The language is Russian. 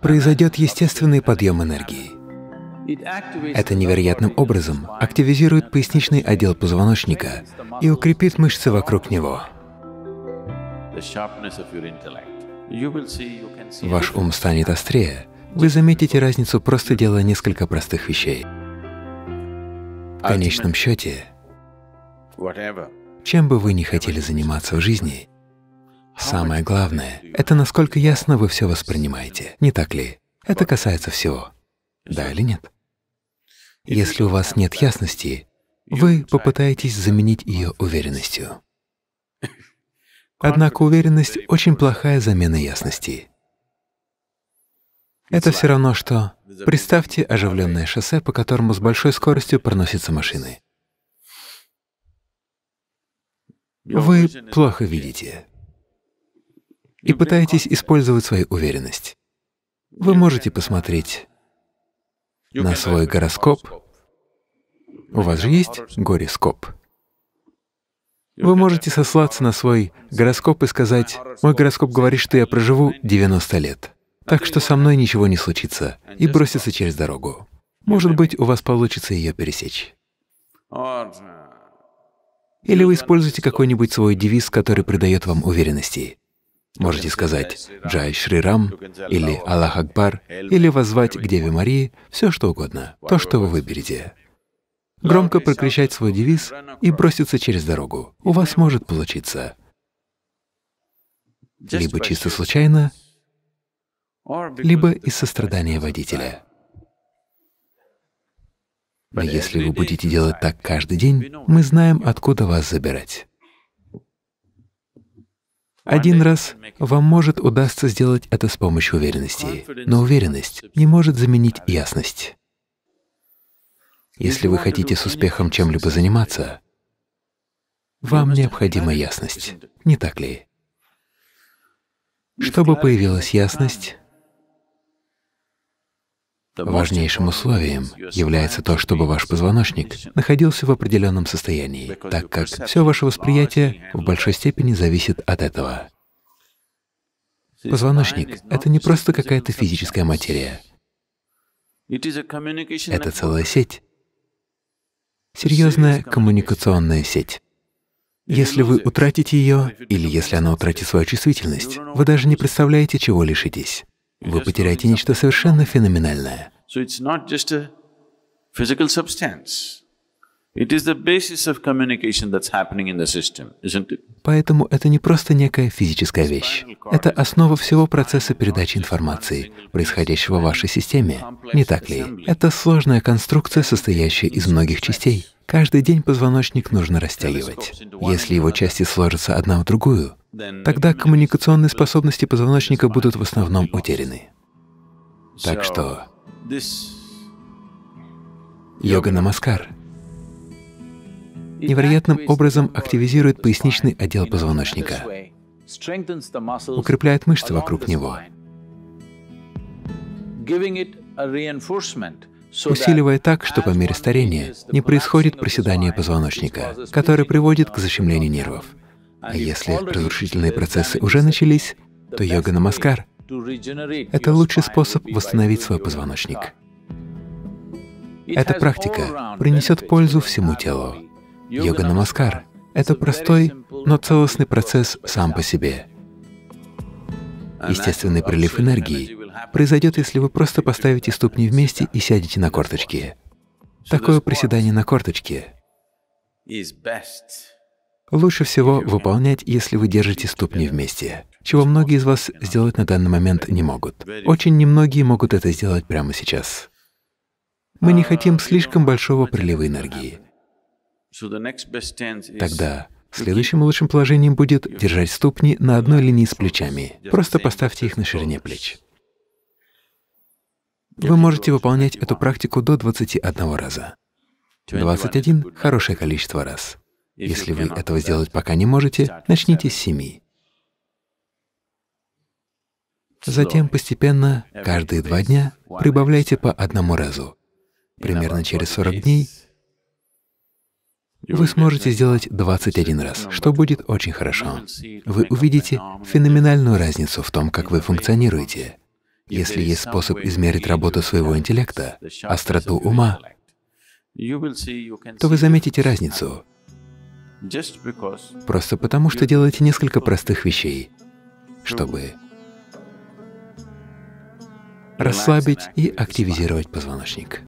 произойдет естественный подъем энергии. Это невероятным образом активизирует поясничный отдел позвоночника и укрепит мышцы вокруг него. Ваш ум станет острее, вы заметите разницу, просто делая несколько простых вещей. В конечном счете, чем бы вы ни хотели заниматься в жизни, Самое главное — это насколько ясно вы все воспринимаете, не так ли? Это касается всего. Да или нет? Если у вас нет ясности, вы попытаетесь заменить ее уверенностью. Однако уверенность — очень плохая замена ясности. Это все равно, что представьте оживленное шоссе, по которому с большой скоростью проносятся машины. Вы плохо видите и пытаетесь использовать свою уверенность. Вы можете посмотреть на свой гороскоп. У вас же есть гороскоп. Вы можете сослаться на свой гороскоп и сказать, «Мой гороскоп говорит, что я проживу 90 лет, так что со мной ничего не случится», и броситься через дорогу. Может быть, у вас получится ее пересечь. Или вы используете какой-нибудь свой девиз, который придает вам уверенности. Можете сказать «Джай Шрирам» или «Аллах Акбар» или возвать к Деве Марии, все что угодно, то, что вы выберете. Громко прокричать свой девиз и броситься через дорогу. У вас может получиться. Либо чисто случайно, либо из сострадания водителя. Но если вы будете делать так каждый день, мы знаем, откуда вас забирать. Один раз вам может удастся сделать это с помощью уверенности, но уверенность не может заменить ясность. Если вы хотите с успехом чем-либо заниматься, вам необходима ясность, не так ли? Чтобы появилась ясность, Важнейшим условием является то, чтобы ваш позвоночник находился в определенном состоянии, так как все ваше восприятие в большой степени зависит от этого. Позвоночник — это не просто какая-то физическая материя. Это целая сеть, серьезная коммуникационная сеть. Если вы утратите ее, или если она утратит свою чувствительность, вы даже не представляете, чего лишитесь вы потеряете нечто совершенно феноменальное. Поэтому это не просто некая физическая вещь. Это основа всего процесса передачи информации, происходящего в вашей системе. Не так ли? Это сложная конструкция, состоящая из многих частей. Каждый день позвоночник нужно растягивать. Если его части сложатся одна в другую, тогда коммуникационные способности позвоночника будут в основном утеряны. Так что йога намаскар невероятным образом активизирует поясничный отдел позвоночника, укрепляет мышцы вокруг него, усиливая так, что по мере старения не происходит проседания позвоночника, которое приводит к защемлению нервов. А Если разрушительные процессы уже начались, то йога намаскар — это лучший способ восстановить свой позвоночник. Эта практика принесет пользу всему телу. Йога намаскар — это простой, но целостный процесс сам по себе. Естественный прилив энергии произойдет, если вы просто поставите ступни вместе и сядете на корточки. Такое приседание на корточке лучше всего выполнять, если вы держите ступни вместе, чего многие из вас сделать на данный момент не могут. Очень немногие могут это сделать прямо сейчас. Мы не хотим слишком большого прилива энергии. Тогда следующим лучшим положением будет держать ступни на одной линии с плечами. Просто поставьте их на ширине плеч. Вы можете выполнять эту практику до 21 раза. 21 — хорошее количество раз. Если вы этого сделать пока не можете, начните с семи. Затем постепенно, каждые два дня, прибавляйте по одному разу. Примерно через 40 дней вы сможете сделать 21 раз, что будет очень хорошо. Вы увидите феноменальную разницу в том, как вы функционируете. Если есть способ измерить работу своего интеллекта, остроту ума, то вы заметите разницу. Просто потому, что делаете несколько простых вещей, чтобы расслабить и активизировать позвоночник.